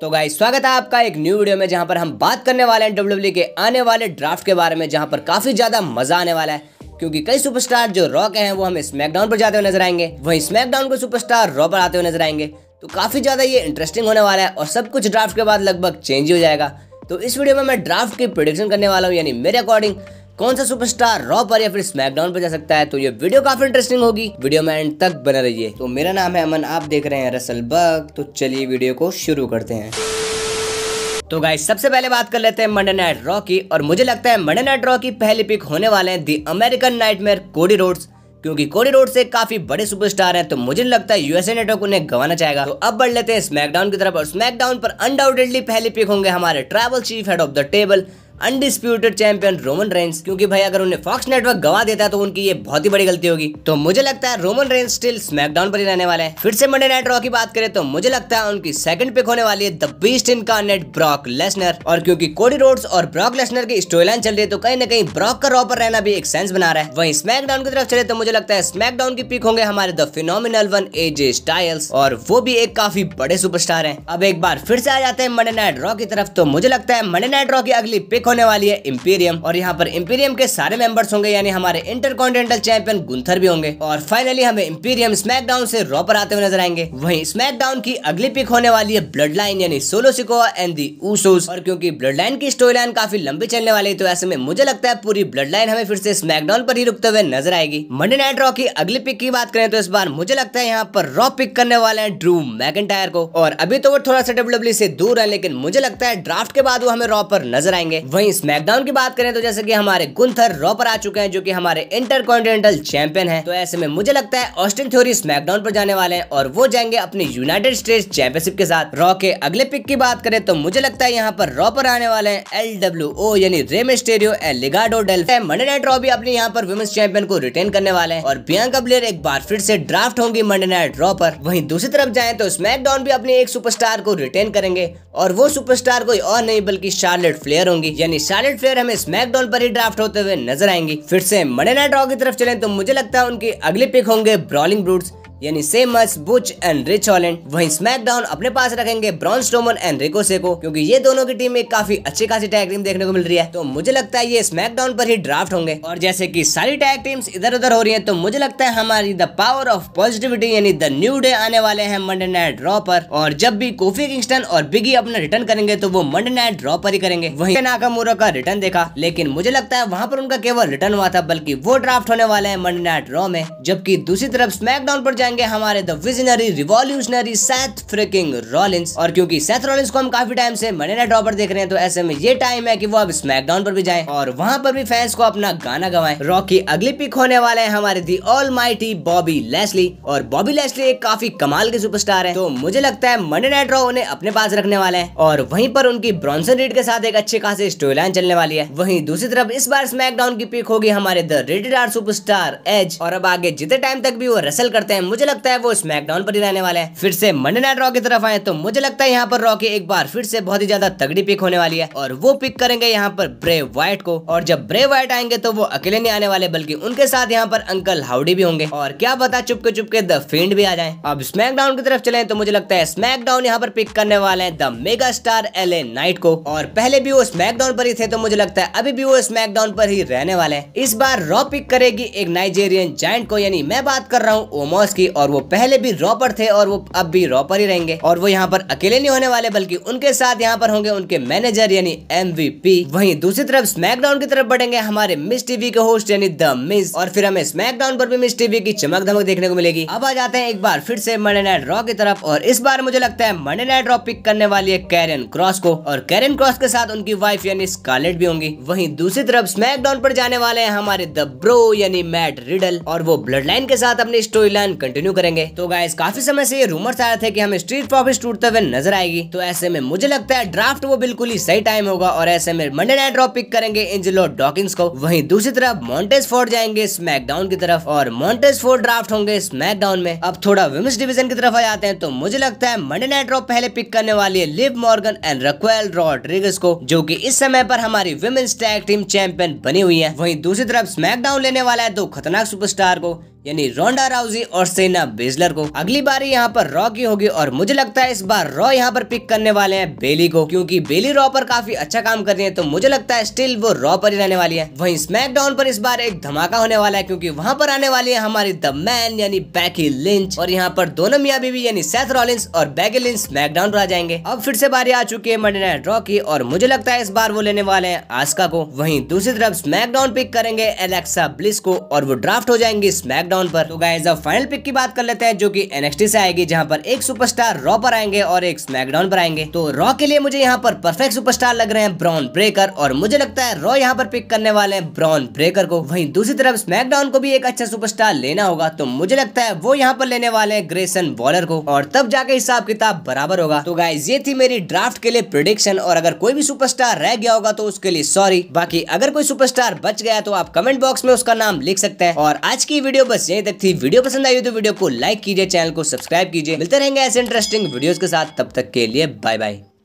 तो गाइस स्वागत है आपका एक न्यू वीडियो में जहां पर हम बात करने वाले हैं डब्ल्यू e के आने वाले ड्राफ्ट के बारे में जहां पर काफ़ी ज़्यादा मज़ा आने वाला है क्योंकि कई सुपरस्टार जो रॉ के हैं वो हमें स्मैकडाउन पर जाते हुए नजर आएंगे वहीं स्मैकडाउन के सुपरस्टार रॉ पर आते हुए नजर आएंगे तो काफ़ी ज़्यादा ये इंटरेस्टिंग होने वाला है और सब कुछ ड्राफ्ट के बाद लगभग चेंज हो जाएगा तो इस वीडियो में मैं ड्राफ्ट की प्रोडिक्शन करने वाला हूँ यानी मेरे अकॉर्डिंग कौन सा सुपरस्टार रॉ पर या फिर स्मैकडाउन पर जा सकता है तो ये वीडियो काफी इंटरेस्टिंग होगी वीडियो में एंड तक बना रहिए तो मेरा नाम है अमन आप देख रहे हैं रसल बग तो चलिए वीडियो को शुरू करते हैं तो गाइस सबसे पहले बात कर लेते हैं मंडे नाइट रॉ की और मुझे लगता है मंडे नाइट रॉ की पहली पिक होने वाले हैं the American nightmare Cody Rhodes क्योंकि कोडी रोड से काफी बड़े सुपरस्टार हैं तो मुझे लगता है यूएसए नेटवर्क उन्हें गवाना चाहेगा तो अब बढ़ लेते हैं स्मैकडाउन की तरफ और स्मैकडाउन पर अनडाउटेडली पहले पिक होंगे हमारे tribal chief head of the table undisputed champion Roman Reigns क्योंकि भाई अगर उन्हें फॉक्स नेटवर्क गवा देता है तो उनकी ये बहुत ही बड़ी गलती होगी तो मुझे लगता है रोमन रेंस स्टिल स्मैकडाउन पर ही रहने वाले हैं फिर से मंडे नाइट रॉ की बात करें तो मुझे लगता है उनकी सेकंड पिक होने वाली है द बीस्ट इन नेट ब्रॉक लेसनर और क्योंकि कोडी रोड्स और ब्रॉक लेसनर की स्टोरी लाइन चल रही है तो कहीं ना कहीं ब्रॉक का रॉ पर रहना भी एक सेंस बना रहा है वहीं स्मैकडाउन की तरफ चले तो मुझे लगता है स्मैकडाउन की पिक होंगे हमारे the phenomenal one AJ Styles और वो भी एक काफी बड़े सुपरस्टार है अब एक बार फिर से आ जाते हैं मंडे नाइट रॉ की तरफ तो मुझे लगता है मंडे नाइट रॉ की अगली पिक एक होने वाली है इम्पीरियम और यहाँ पर इम्पीरियम के सारे मेंबर्स होंगे यानी हमारे कॉन्टिनेंटल चैंपियन गुंथर भी होंगे और फाइनली हमें इम्पीरियम स्मैकडाउन से रॉ पर आते हुए नजर आएंगे वहीं स्मैकडाउन की अगली पिक होने वाली है ब्लड लाइन यानी Solo Sikoa and the Usos और क्योंकि ब्लड लाइन की स्टोरी लाइन काफी लंबी चलने वाली है तो ऐसे में मुझे लगता है पूरी ब्लड लाइन हमें फिर से स्मैकडाउन पर ही रुकते हुए नजर आएगी मंडे नाइट रॉ की अगली पिक की बात करें तो इस बार मुझे लगता है यहाँ पर रॉ पिक करने वाले हैं ड्रू मैकेटायर को और अभी तो वो थोड़ा सा डब्ल्यू e से दूर है लेकिन मुझे लगता है ड्राफ्ट के बाद वो हमें रॉ पर नजर आएंगे वहीं स्मैकडाउन की बात करें तो जैसे कि हमारे गुंथर रॉपर आ चुके हैं जो कि हमारे इंटरकॉन्टिनेंटल चैंपियन है तो ऐसे में मुझे लगता है ऑस्टिन थ्योरी स्मैकडाउन पर जाने वाले हैं और वो जाएंगे अपने यूनाइटेड स्टेट्स चैंपियनशिप के साथ रॉ के अगले पिक की बात करें तो मुझे लगता है यहाँ पर रॉपर आने वाले हैं एल डब्ल्यू ओ यानी रेम El Legado Del Monday Night Raw भी अपने यहाँ पर वुमेन्स चैंपियन को रिटेन करने वाले हैं और बियांका ब्लेयर एक बार फिर से ड्राफ्ट होंगी मंडे नाइट रॉ पर वही दूसरी तरफ जाए तो स्मैकडाउन भी अपने एक सुपरस्टार को रिटेन करेंगे और वो सुपरस्टार कोई और नहीं बल्कि शार्लेट फ्लेयर होंगी यानी शार्लेट फ्लेयर हमें स्मैकडाउन पर ही ड्राफ्ट होते हुए नजर आएंगे फिर से मंडे नाइट रॉ की तरफ चले तो मुझे लगता है उनकी अगली पिक होंगे ब्रॉलिंग ब्रूट्स यानी Sheamus Butch and Ridge Holland वहीं स्मैकडाउन अपने पास रखेंगे ब्रॉन स्टोमन एंड रिकोसे को क्योंकि ये दोनों की टीम में काफी अच्छी खासी टैग टीम देखने को मिल रही है तो मुझे लगता है ये स्मैकडाउन पर ही ड्राफ्ट होंगे और जैसे की सारी टैग टीम्स इधर उधर हो रही है तो मुझे लगता है हमारी द पावर ऑफ पॉजिटिविटी यानी द न्यू डे आने वाले हैं मंडे नाइट ड्रॉ पर और जब भी कोफी किंगस्टन और बिगी अपना रिटर्न करेंगे तो वो मंडे नाइट ड्रॉ पर ही करेंगे वही नाकामोरा का रिटर्न देखा लेकिन मुझे लगता है वहाँ पर उनका केवल रिटर्न हुआ था बल्कि वो ड्राफ्ट होने वाले हैं मंडे नाइट ड्रॉ में जबकि दूसरी तरफ स्मैकडाउन पर जाएंगे हमारे the visionary revolutionary Seth Freakin Rollins और क्योंकि सेथ रॉलिंस को हम काफी टाइम से मंडे नाइट रॉपर देख रहे हैं तो ऐसे में ये टाइम है कि वो अब स्मैकडाउन पर भी जाए और वहां पर भी फैंस को अपना गाना गवाए रॉकी अगली पिक होने वाले हैं हमारे the all mighty Bobby Lashley और बॉबी लेस्ली एक काफी कमाल के सुपरस्टार है तो मुझे लगता है मंडे नाइट रॉ उन्हें अपने पास रखने वाले हैं और वहीं पर उनकी ब्रॉन्सन रीड के साथ एक अच्छे खासे स्टोरी लाइन चलने वाली है वहीं दूसरी तरफ इस बार स्मैकडाउन की पिक होगी हमारे the rated R superstar Edge और अब आगे जितने टाइम तक भी वो रेसल करते हैं मुझे लगता है वो स्मैकडाउन पर ही रहने वाले हैं फिर से मंडे नाइट रॉ की तरफ आए तो मुझे लगता है यहाँ पर रॉ की एक बार फिर से बहुत ही ज्यादा तगड़ी पिक होने वाली है और वो पिक करेंगे यहाँ पर ब्रे व्हाइट को और जब ब्रे व्हाइट आएंगे तो वो अकेले नहीं आने वाले बल्कि उनके साथ यहाँ पर अंकल हाउडी भी होंगे और क्या पता चुपके चुपके द फील्ड भी आ जाए अब स्मैकडाउन की तरफ चले तो मुझे लगता है स्मैकडाउन यहाँ पर पिक करने वाले हैं the mega star L A Knight को और पहले भी वो स्मैकडाउन पर ही थे तो मुझे लगता है अभी भी वो स्मैकडाउन पर ही रहने वाले हैं इस बार रॉ पिक करेगी एक नाइजेरियन जॉइंट को यानी मैं बात कर रहा हूँ ओमोस की थी और वो पहले भी रॉपर थे और वो अब भी रॉपर ही रहेंगे और वो यहाँ पर अकेले नहीं होने वाले बल्कि उनके साथ यहाँ पर होंगे उनके मैनेजर यानी एम वही दूसरी तरफ स्मैकडाउन की तरफ बढ़ेंगे हमारे मिस टीवी के होस्ट यानी द मिस और फिर हमें स्मैकडाउन पर भी मिस टीवी की चमक धमक देखने को मिलेगी अब आ जाते हैं एक बार फिर से मंडे नाइट रॉ की तरफ और इस बार मुझे लगता है मंडे नाइट रॉ पिक करने वाली है कैरन क्रॉस को और कैरन क्रॉस के साथ उनकी वाइफ यानी स्कारलेट भी होंगी वहीं दूसरी तरफ स्मैकडाउन पर जाने वाले हैं हमारे द ब्रो यानी मैट रिडल और वो ब्लड लाइन के साथ अपनी स्टोरी लाइन कंटिन्यू करेंगे तो गाइस काफी समय से ये रूमर्स आया थे कि हमें स्ट्रीट प्रॉफिट टूटते हुए नजर आएगी तो ऐसे में मुझे लगता है ड्राफ्ट वो बिल्कुल ही सही टाइम होगा और ऐसे में मंडे नाइट ड्रॉप पिक करेंगे एंजिलो डॉकिंग्स को वहीं दूसरी तरफ मॉन्टेज फोर्ड जाएंगे स्मैकडाउन की तरफ और मॉन्टेज फोर्ड ड्राफ्ट होंगे स्मैकडाउन में अब थोड़ा विमेंस डिविजन की तरफ आ जाते हैं तो मुझे लगता है मंडे नाइट ड्रॉप पहले पिक करने वाली है Liv Morgan and Raquel Rodriguez को जो की इस समय पर हमारी विमेन्स टैग टीम चैंपियन बनी हुई है वहीं दूसरी तरफ स्मैकडाउन लेने वाला है दो तो खतरनाक सुपरस्टार को यानी रोंडा राउजी और सेना बेजलर को अगली बारी यहाँ पर रॉ की होगी और मुझे लगता है इस बार रॉ यहाँ पर पिक करने वाले हैं बेली को क्योंकि बेली रॉ पर काफी अच्छा काम कर रही है तो मुझे लगता है स्टिल वो रॉ पर ही रहने वाली है वहीं स्मैकडाउन पर इस बार एक धमाका होने वाला है क्योंकि वहाँ पर आने वाली है हमारी द मैन यानी बैकी लिंच और यहाँ पर दोनों मिया बीबी यानी सेथ रॉलिंस और बैकी लिंच स्मैकडाउन पर आ जाएंगे अब फिर से बारी आ चुकी है मंडे नाइट रॉ की और मुझे लगता है इस बार वो लेने वाले हैं आस्का को वहीं दूसरी तरफ स्मैकडाउन पिक करेंगे एलेक्सा ब्लिस को और वो ड्राफ्ट हो जाएंगे स्मैकडाउन स्मैकडाउन पर तो गाइज अब फाइनल पिक की बात कर लेते हैं जो की एनएक्सटी से आएगी जहाँ पर एक सुपरस्टार रॉ पर आएंगे और एक स्मैकडाउन पर आएंगे तो रॉ के लिए मुझे यहाँ पर परफेक्ट सुपरस्टार लग रहे हैं ब्राउन ब्रेकर और मुझे लगता है रॉ यहाँ पर पिक करने वाले हैं ब्राउन ब्रेकर को वहीं दूसरी तरफ स्मैकडाउन को भी एक अच्छा सुपरस्टार लेना होगा तो मुझे लगता है वो यहाँ पर लेने वाले हैं ग्रेसन बॉलर को और तब जाके हिसाब किताब बराबर होगा तो गाइज ये थी मेरी ड्राफ्ट के लिए प्रिडिक्शन और अगर कोई भी सुपरस्टार रह गया होगा तो उसके लिए सॉरी बाकी अगर कोई सुपरस्टार बच गया तो आप कमेंट बॉक्स में उसका नाम लिख सकते हैं और आज की वीडियो बस बस तक थी वीडियो पसंद आई हो तो वीडियो को लाइक कीजिए चैनल को सब्सक्राइब कीजिए मिलते रहेंगे ऐसे इंटरेस्टिंग वीडियोस के साथ तब तक के लिए बाय बाय